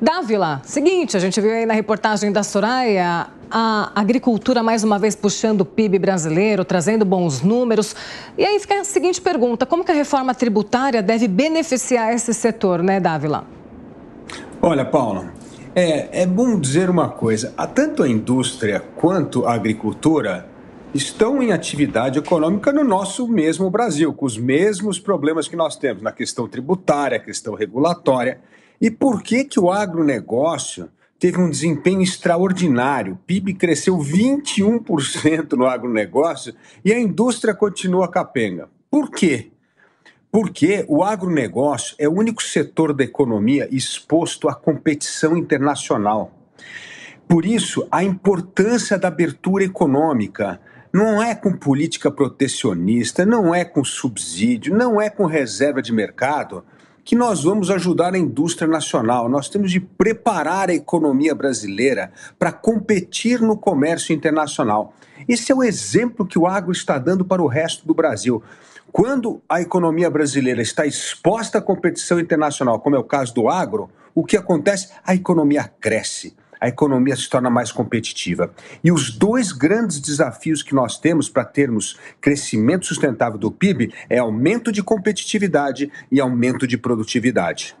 Dávila, seguinte, a gente viu aí na reportagem da Soraya a agricultura mais uma vez puxando o PIB brasileiro, trazendo bons números. E aí fica a seguinte pergunta: como que a reforma tributária deve beneficiar esse setor, né, Dávila? Olha, Paula, é, é bom dizer uma coisa: a tanto a indústria quanto a agricultura estão em atividade econômica no nosso mesmo Brasil, com os mesmos problemas que nós temos na questão tributária, questão regulatória. E por que, que o agronegócio teve um desempenho extraordinário? O PIB cresceu 21% no agronegócio e a indústria continua capenga. Por quê? Porque o agronegócio é o único setor da economia exposto à competição internacional. Por isso, a importância da abertura econômica não é com política protecionista, não é com subsídio, não é com reserva de mercado que nós vamos ajudar a indústria nacional. Nós temos de preparar a economia brasileira para competir no comércio internacional. Esse é o exemplo que o agro está dando para o resto do Brasil. Quando a economia brasileira está exposta à competição internacional, como é o caso do agro, o que acontece? A economia cresce a economia se torna mais competitiva. E os dois grandes desafios que nós temos para termos crescimento sustentável do PIB é aumento de competitividade e aumento de produtividade.